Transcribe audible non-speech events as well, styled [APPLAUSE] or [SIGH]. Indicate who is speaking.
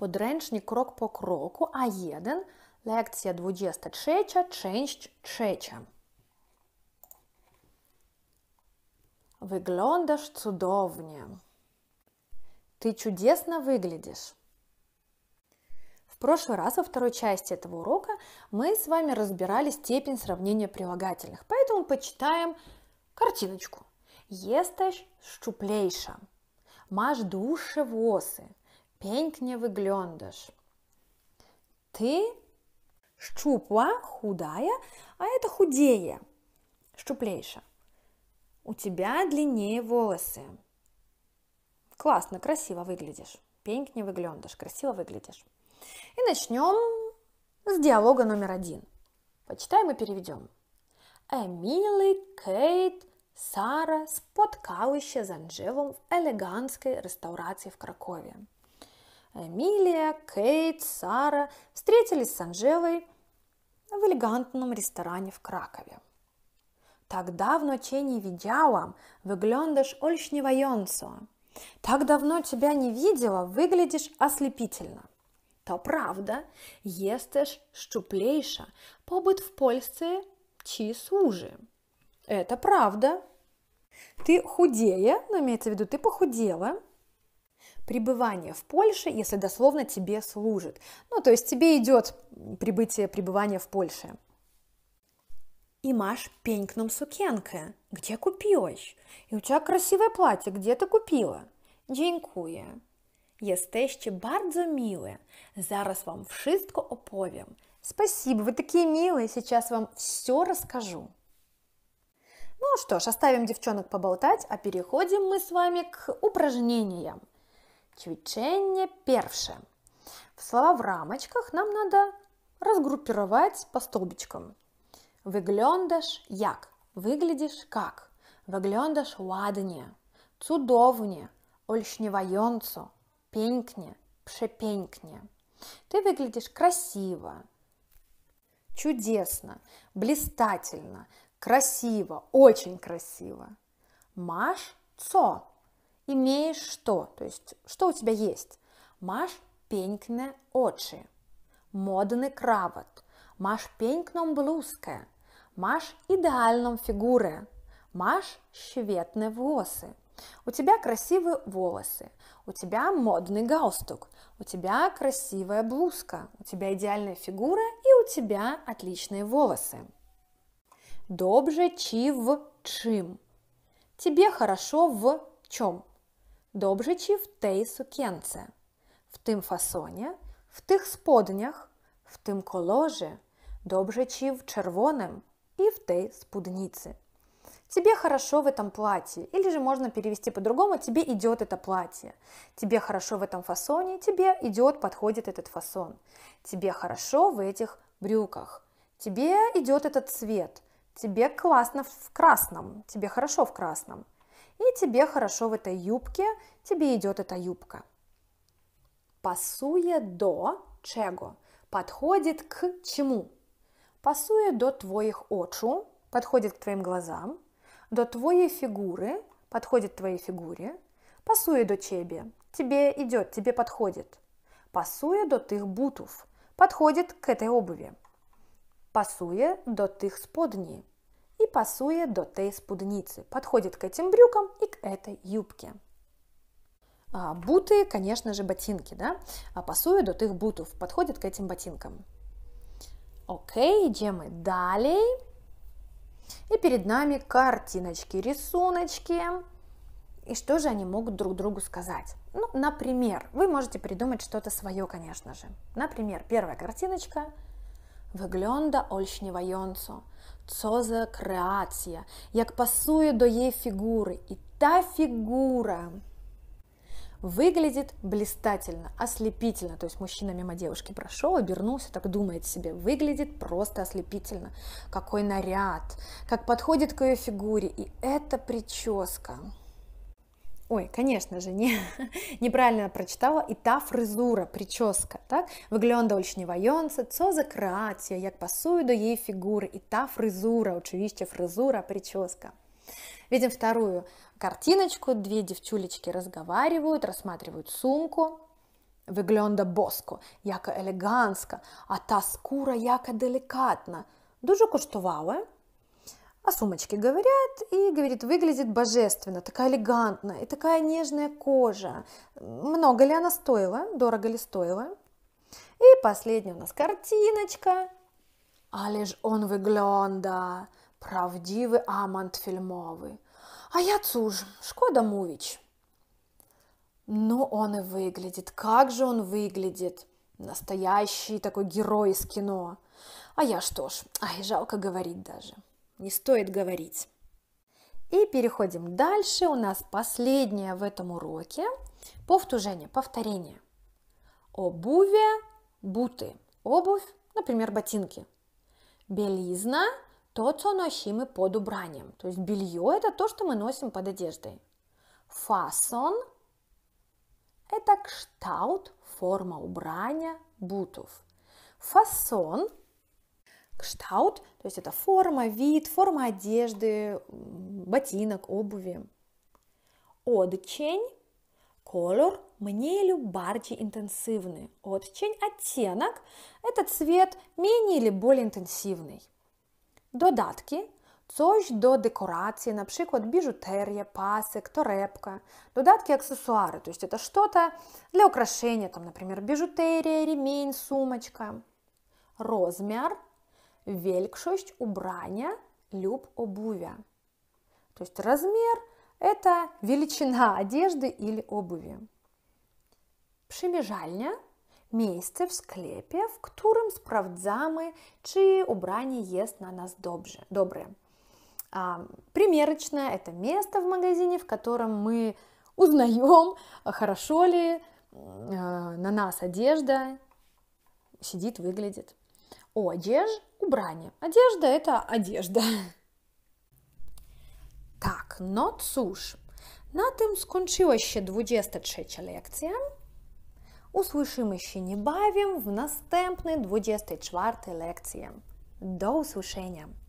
Speaker 1: podręcznik krok po kroku, a jeden lekcja 23, część trzecia. Wyglądasz cudownie. Ты чудесно выглядишь. В прошлый раз во второй части этого урока мы с вами разбирали степень сравнения прилагательных, поэтому почитаем картиночку. Естешь щуплейша, маш душе восы, pięknie wyglądasz. Ты szczupła, худая, а это худее, щуплейша. У тебя длиннее волосы. Классно, красиво выглядишь. Пенькне выглядишь, красиво выглядишь. И начнём с диалога номер один. Почитаем и переведём. Эмилы Кейт Сара споткалися с Анжелом в элегантской ресторації в Кракове. Эмилия, Кейт, Сара встретились с Анжелой в элегантном ресторане в Кракове. Тогда в cię не видела, выглядишь ольшневоенцо. Так давно тебя не видела, выглядишь ослепительно. То правда, jesteś щуплейша, побыт в Польсце чи служи. Это правда. Ты худее, но имеется в виду, ты похудела, пребывание в Польше, если дословно тебе служит. Ну, то есть тебе идет прибытие, пребывания в Польше. И маш пенькном сукенке. Где купилась? И у тебя красивое платье. Где ты купила? Dziękuję. Jesteście бардзо miłe. Зараз вам wszystko opowiem. Спасибо, вы такие милые, сейчас вам все расскажу. Ну что ж, оставим девчонок поболтать, а переходим мы с вами к упражнениям. Ćwiczenie pierwsze. Слова в рамочках нам надо разгруппировать по столбичкам. Выглядишь як. Выглядишь как. Выглядишь ладнее, цудовнее, ольшневоенцу, пенькне, пшепенькне. Ты выглядишь красиво, чудесно, блистательно, красиво, очень красиво. Маш цо имеешь что, то есть что у тебя есть. Маш пенькне очи, модный крават, маш пенькном блузка, маш идеальном фигуре, маш щеветне волосы. У тебя красивые волосы, у тебя модный галстук, у тебя красивая блузка, у тебя идеальная фигура и у тебя отличные волосы. Добже чи в чим. Тебе хорошо в чем? Добре чи в тей сукенце, в тим фасоні, в тих споднях, в тим коложі, добре чи в червоном и в тей спуднице. Тебе хорошо в этом платье, или же можно перевести по-другому, тебе идет это платье. Тебе хорошо в этом фасоне, тебе идет, подходит этот фасон. Тебе хорошо в этих брюках, тебе идет этот цвет, тебе классно в красном, тебе хорошо в красном и тебе хорошо в этой юбке, тебе идет эта юбка. Пасуе до чего подходит к чему? Пасуе до твоих очу, подходит к твоим глазам, до твоей фигуры, подходит к твоей фигуре, пасуе до чебе, тебе идет, тебе подходит. Пасуе до тых бутов, подходит к этой обуви. Пасуе до тых сподни и пасуе до Т-спудницы, подходит к этим брюкам и к этой юбке. А, буты, конечно же, ботинки, да? А пасуе до тих бутов, подходит к этим ботинкам. Окей, идем мы далее. И перед нами картиночки, рисуночки. И что же они могут друг другу сказать? Ну, например, вы можете придумать что-то свое, конечно же. Например, первая картиночка – Вигльонда ольш нівайонцо. Це за креація, як пасує до її фігури. І та фігура выглядит блистательно, ослепительно. То есть мужчина мимо девушки прошел, обернулся, так думает себе, выглядит просто ослепительно. Какой наряд, как подходит к ее фигуре. И эта прическа. Ой, конечно же, не, [LAUGHS] неправильно прочитала. И та фризура, прическа, так? Wygląda olśniewająco, co za kreacja, як pasuje до jej фигуры. И та фризура, oczywiście фризура, прическа. Видим вторую картиночку. Две девчулечки разговаривают, рассматривают сумку. Выглянда боску, яко элегантно, а та скура яко деликатно. Дуже коштувала, о сумочке говорят и, говорит, выглядит божественно, такая элегантная и такая нежная кожа. Много ли она стоила, дорого ли стоила? И последняя у нас картиночка. А лишь он выглянда, правдивый амант фильмовый. А я цуж, шкода Мувич. Но он и выглядит, как же он выглядит. Настоящий такой герой из кино. А я что ж, ай, жалко говорить даже не стоит говорить. И переходим дальше. У нас последнее в этом уроке. Повторение, повторение. Обуве, буты. Обувь, например, ботинки. Белизна – то, что носим под убранием. То есть белье – это то, что мы носим под одеждой. Фасон – это кштаут, форма убрания бутов. Фасон Gestalt, то есть это форма, вид, форма одежды, ботинок, обуви. колор, Color или барчи интенсивный. Отчень оттенок – это цвет менее или более интенсивный. Додатки Coś до декорации, например, бижутерия, пасек, торепка, додатки аксессуары, то есть это что-то для украшения, там, например, бижутерия, ремень, сумочка. Размер – великшость убрания люб обуви, То есть размер – это величина одежды или обуви. Пшемежальня место в склепе, в котором sprawdzamy, czy ubranie jest na nas dobrze, dobre. А, примерочная – это место в магазине, в котором мы узнаем, хорошо ли э, на нас одежда сидит, выглядит одеж – убрание. Одежда – это одежда. Tak, no cóż, na tym skończyła się 23 lekcja. Usłyszymy się niebawem w następnej 24 lekcji. До услышания!